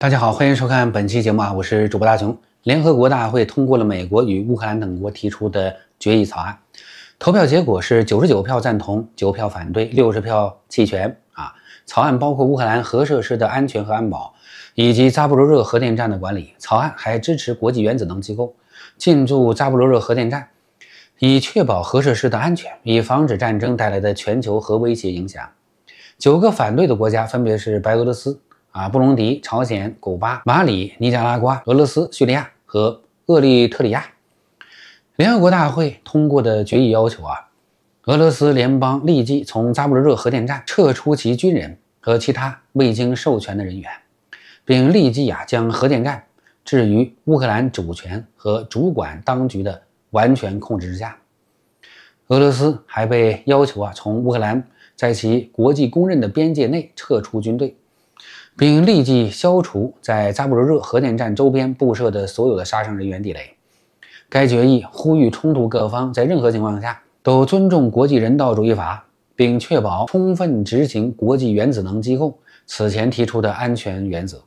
大家好，欢迎收看本期节目啊！我是主播大熊。联合国大会通过了美国与乌克兰等国提出的决议草案，投票结果是九十九票赞同，九票反对，六十票弃权啊。草案包括乌克兰核设施的安全和安保，以及扎布罗热核电站的管理。草案还支持国际原子能机构进驻扎布罗热核电站，以确保核设施的安全，以防止战争带来的全球核威胁影响。九个反对的国家分别是白俄罗斯。啊，布隆迪、朝鲜、古巴、马里、尼加拉瓜、俄罗斯、叙利亚和厄立特里亚。联合国大会通过的决议要求啊，俄罗斯联邦立即从扎布罗热核电站撤出其军人和其他未经授权的人员，并立即啊将核电站置于乌克兰主权和主管当局的完全控制之下。俄罗斯还被要求啊从乌克兰在其国际公认的边界内撤出军队。并立即消除在扎布罗热核电站周边布设的所有的杀伤人员地雷。该决议呼吁冲突各方在任何情况下都尊重国际人道主义法，并确保充分执行国际原子能机构此前提出的安全原则。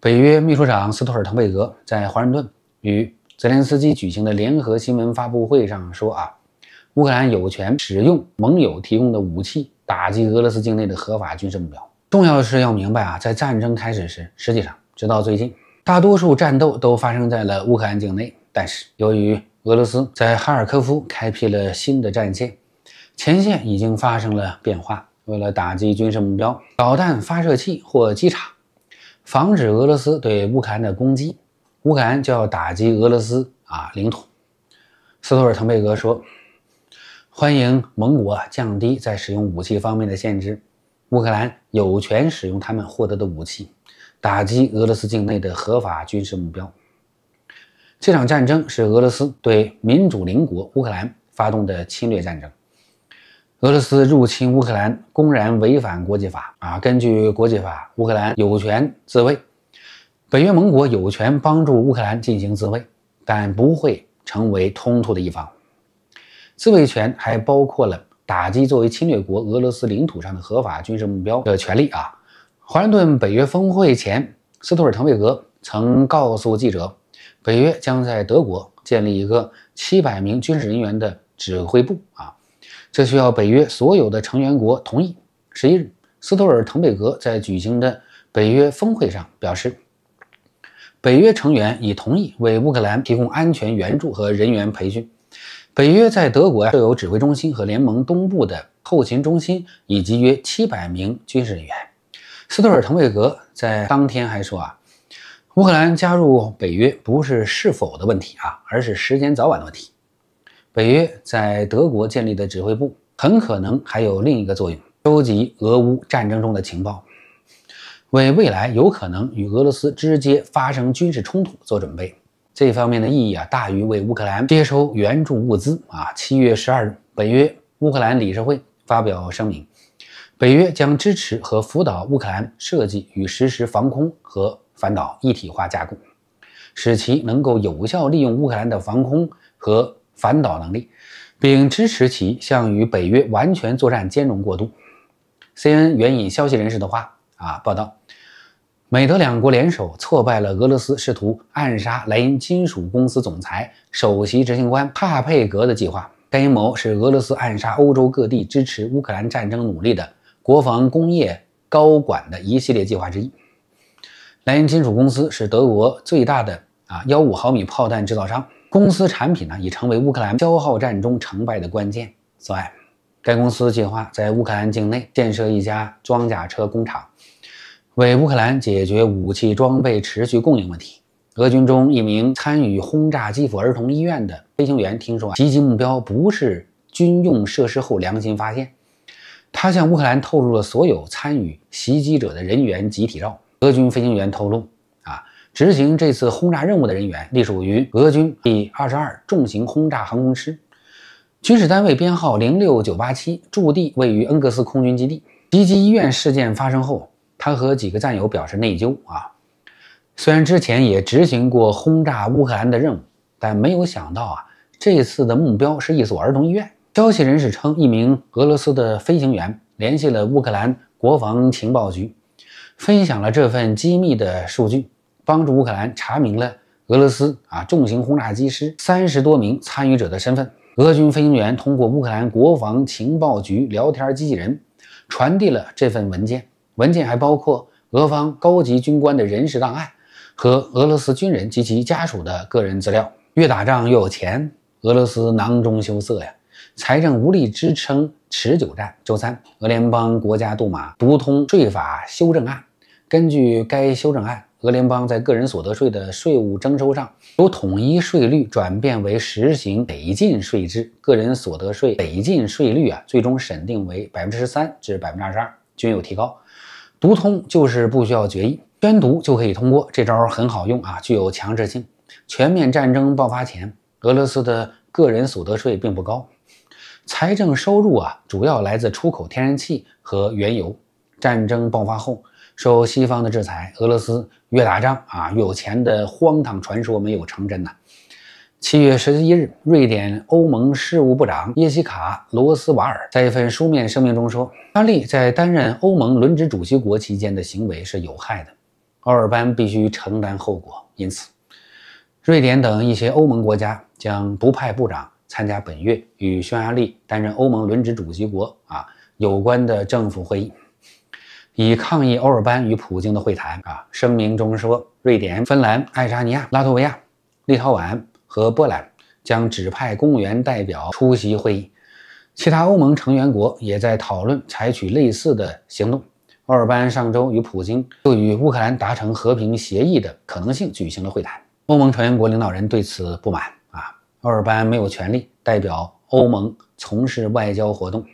北约秘书长斯托尔滕贝格在华盛顿与泽连斯基举行的联合新闻发布会上说：“啊，乌克兰有权使用盟友提供的武器打击俄罗斯境内的合法军事目标。”重要的是要明白啊，在战争开始时，实际上直到最近，大多数战斗都发生在了乌克兰境内。但是，由于俄罗斯在哈尔科夫开辟了新的战线，前线已经发生了变化。为了打击军事目标、导弹发射器或机场，防止俄罗斯对乌克兰的攻击，乌克兰就要打击俄罗斯啊领土。斯托尔滕贝格说：“欢迎盟国降低在使用武器方面的限制。”乌克兰有权使用他们获得的武器，打击俄罗斯境内的合法军事目标。这场战争是俄罗斯对民主邻国乌克兰发动的侵略战争。俄罗斯入侵乌克兰公然违反国际法啊！根据国际法，乌克兰有权自卫，北约盟国有权帮助乌克兰进行自卫，但不会成为冲突的一方。自卫权还包括了。打击作为侵略国俄罗斯领土上的合法军事目标的权利啊！华盛顿北约峰会前，斯托尔滕贝格曾告诉记者，北约将在德国建立一个七百名军事人员的指挥部啊，这需要北约所有的成员国同意。十一日，斯托尔滕贝格在举行的北约峰会上表示，北约成员已同意为乌克兰提供安全援助和人员培训。北约在德国呀设有指挥中心和联盟东部的后勤中心，以及约七百名军事人员。斯托尔滕贝格在当天还说啊，乌克兰加入北约不是是否的问题啊，而是时间早晚的问题。北约在德国建立的指挥部很可能还有另一个作用：收集俄乌战争中的情报，为未来有可能与俄罗斯直接发生军事冲突做准备。这方面的意义啊，大于为乌克兰接收援助物资啊。七月十二日，北约乌克兰理事会发表声明，北约将支持和辅导乌克兰设计与实施防空和反导一体化加固，使其能够有效利用乌克兰的防空和反导能力，并支持其向与北约完全作战兼容过渡。CNN 援引消息人士的话啊报道。美德两国联手挫败了俄罗斯试图暗杀莱茵金属公司总裁、首席执行官帕佩格的计划。该阴谋是俄罗斯暗杀欧洲各地支持乌克兰战争努力的国防工业高管的一系列计划之一。莱茵金属公司是德国最大的啊幺五毫米炮弹制造商，公司产品呢已成为乌克兰消耗战中成败的关键。此外，该公司计划在乌克兰境内建设一家装甲车工厂。为乌克兰解决武器装备持续供应问题。俄军中一名参与轰炸基辅儿童医院的飞行员听说袭击目标不是军用设施后，良心发现，他向乌克兰透露了所有参与袭击者的人员集体照。俄军飞行员透露，啊，执行这次轰炸任务的人员隶属于俄军第二十二重型轰炸航空师，军事单位编号零六九八七，驻地位于恩格斯空军基地。袭击医院事件发生后。他和几个战友表示内疚啊。虽然之前也执行过轰炸乌克兰的任务，但没有想到啊，这次的目标是一所儿童医院。消息人士称，一名俄罗斯的飞行员联系了乌克兰国防情报局，分享了这份机密的数据，帮助乌克兰查明了俄罗斯啊重型轰炸机师三十多名参与者的身份。俄军飞行员通过乌克兰国防情报局聊天机器人传递了这份文件。文件还包括俄方高级军官的人事档案和俄罗斯军人及其家属的个人资料。越打仗越有钱，俄罗斯囊中羞涩呀，财政无力支撑持久战。周三，俄联邦国家杜马读通税法修正案，根据该修正案，俄联邦在个人所得税的税务征收上由统一税率转变为实行累进税制，个人所得税累进税率啊，最终审定为百分之十三至百分之二十二，均有提高。读通就是不需要决议宣读就可以通过，这招很好用啊，具有强制性。全面战争爆发前，俄罗斯的个人所得税并不高，财政收入啊主要来自出口天然气和原油。战争爆发后，受西方的制裁，俄罗斯越打仗啊越有钱的荒唐传说没有成真呐。七月十一日，瑞典欧盟事务部长耶西卡·罗斯瓦尔在一份书面声明中说：“匈利在担任欧盟轮值主席国期间的行为是有害的，奥尔班必须承担后果。”因此，瑞典等一些欧盟国家将不派部长参加本月与匈牙利担任欧盟轮值主席国啊有关的政府会议，以抗议欧尔班与普京的会谈啊。声明中说，瑞典、芬兰、爱沙尼亚、拉脱维亚、立陶宛。和波兰将指派公务员代表出席会议，其他欧盟成员国也在讨论采取类似的行动。奥尔班上周与普京就与乌克兰达成和平协议的可能性举行了会谈。欧盟成员国领导人对此不满啊！奥尔班没有权利代表欧盟从事外交活动。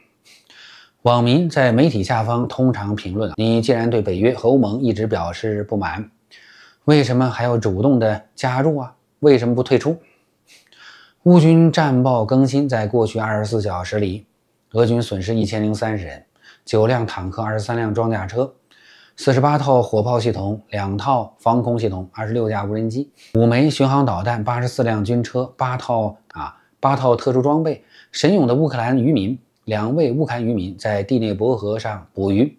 网民在媒体下方通常评论：你既然对北约和欧盟一直表示不满，为什么还要主动的加入啊？为什么不退出？乌军战报更新，在过去二十四小时里，俄军损失一千零三十人，九辆坦克，二十三辆装甲车，四十八套火炮系统，两套防空系统，二十六架无人机，五枚巡航导弹，八十四辆军车，八套啊，八套特殊装备。神勇的乌克兰渔民，两位乌克兰渔民在第聂伯河上捕鱼，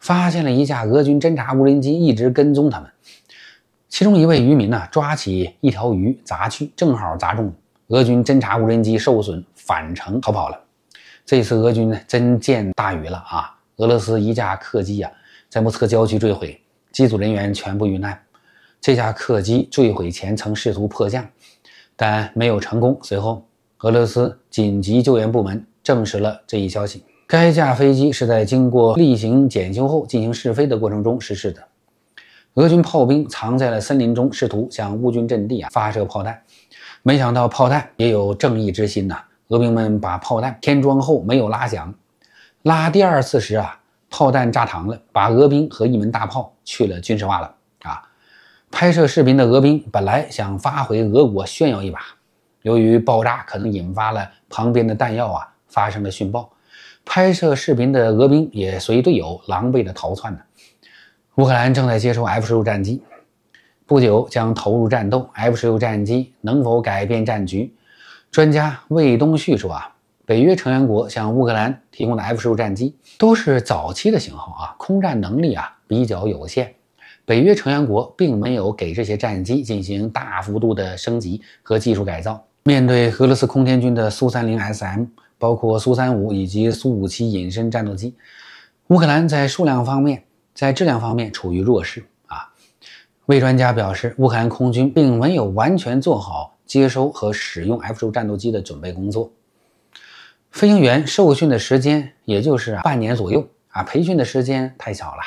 发现了一架俄军侦察无人机一直跟踪他们，其中一位渔民呢，抓起一条鱼砸去，正好砸中。俄军侦察无人机受损，返程逃跑了。这次俄军呢真见大鱼了啊！俄罗斯一架客机呀，在莫斯科郊区坠毁，机组人员全部遇难。这架客机坠毁前曾试图迫降，但没有成功。随后，俄罗斯紧急救援部门证实了这一消息。该架飞机是在经过例行检修后进行试飞的过程中失事的。俄军炮兵藏在了森林中，试图向乌军阵地啊发射炮弹。没想到炮弹也有正义之心呐！俄兵们把炮弹填装后没有拉响，拉第二次时啊，炮弹炸膛了，把俄兵和一门大炮去了军事化了啊！拍摄视频的俄兵本来想发回俄国炫耀一把，由于爆炸可能引发了旁边的弹药啊发生了殉爆，拍摄视频的俄兵也随队友狼狈地逃窜了。乌克兰正在接收 F 十五战机。不久将投入战斗，F16 战机能否改变战局？专家魏东旭说：“啊，北约成员国向乌克兰提供的 F16 战机都是早期的型号啊，空战能力啊比较有限。北约成员国并没有给这些战机进行大幅度的升级和技术改造。面对俄罗斯空天军的苏三零 SM、包括苏三五以及苏五七隐身战斗机，乌克兰在数量方面、在质量方面处于弱势。”位专家表示，乌克兰空军并没有完全做好接收和使用 F-16 战斗机的准备工作。飞行员受训的时间也就是半年左右啊，培训的时间太小了。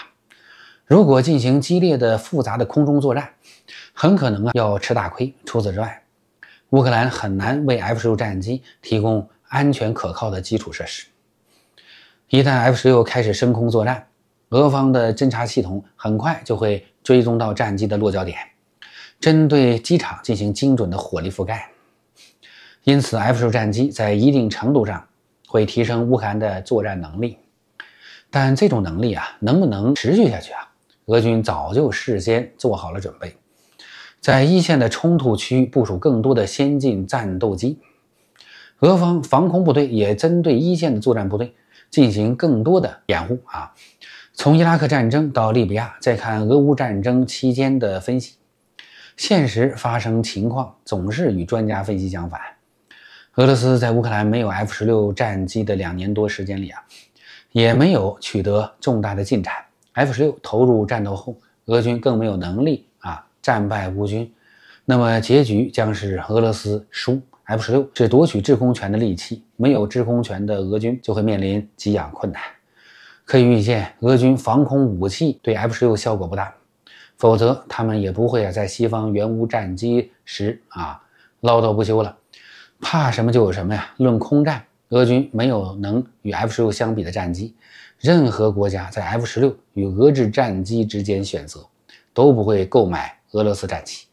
如果进行激烈的、复杂的空中作战，很可能啊要吃大亏。除此之外，乌克兰很难为 F-16 战机提供安全可靠的基础设施。一旦 F-16 开始升空作战，俄方的侦察系统很快就会。追踪到战机的落脚点，针对机场进行精准的火力覆盖。因此，F-16 战机在一定程度上会提升乌克兰的作战能力，但这种能力啊，能不能持续下去啊？俄军早就事先做好了准备，在一线的冲突区域部署更多的先进战斗机，俄方防空部队也针对一线的作战部队进行更多的掩护啊。从伊拉克战争到利比亚，再看俄乌战争期间的分析，现实发生情况总是与专家分析相反。俄罗斯在乌克兰没有 F 十六战机的两年多时间里啊，也没有取得重大的进展。F 十六投入战斗后，俄军更没有能力啊战败乌军，那么结局将是俄罗斯输。F 十六是夺取制空权的利器，没有制空权的俄军就会面临给养困难。可以预见，俄军防空武器对 F 十六效果不大，否则他们也不会啊在西方援乌战机时啊唠叨不休了。怕什么就有什么呀！论空战，俄军没有能与 F 十六相比的战机。任何国家在 F 十六与俄制战机之间选择，都不会购买俄罗斯战机。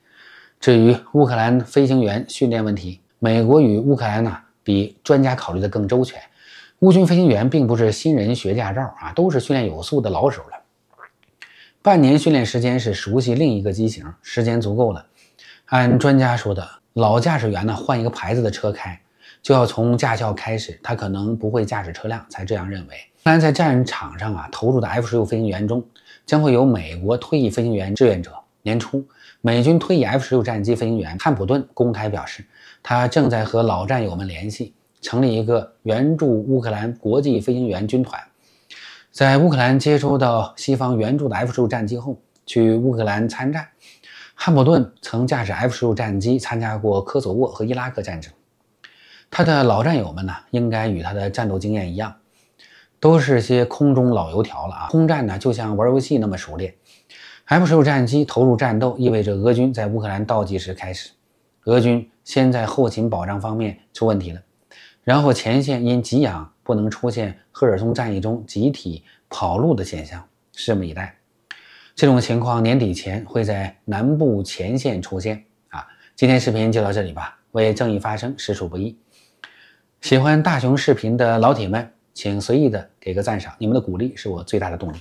至于乌克兰飞行员训练问题，美国与乌克兰呢比专家考虑的更周全。乌军飞行员并不是新人学驾照啊，都是训练有素的老手了。半年训练时间是熟悉另一个机型，时间足够了。按专家说的，老驾驶员呢换一个牌子的车开，就要从驾校开始，他可能不会驾驶车辆，才这样认为。当然，在战场上啊，投入的 F 十六飞行员中，将会有美国退役飞行员志愿者。年初，美军退役 F 十六战机飞行员汉普顿公开表示，他正在和老战友们联系。成立一个援助乌克兰国际飞行员军团，在乌克兰接收到西方援助的 f 1五战机后，去乌克兰参战。汉普顿曾驾驶 f 1五战机参加过科索沃和伊拉克战争，他的老战友们呢，应该与他的战斗经验一样，都是些空中老油条了啊！空战呢，就像玩游戏那么熟练。f 1五战机投入战斗，意味着俄军在乌克兰倒计时开始。俄军先在后勤保障方面出问题了。然后前线因给养不能出现赫尔松战役中集体跑路的现象，拭目以待。这种情况年底前会在南部前线出现啊！今天视频就到这里吧，为正义发声实属不易。喜欢大熊视频的老铁们，请随意的给个赞赏，你们的鼓励是我最大的动力。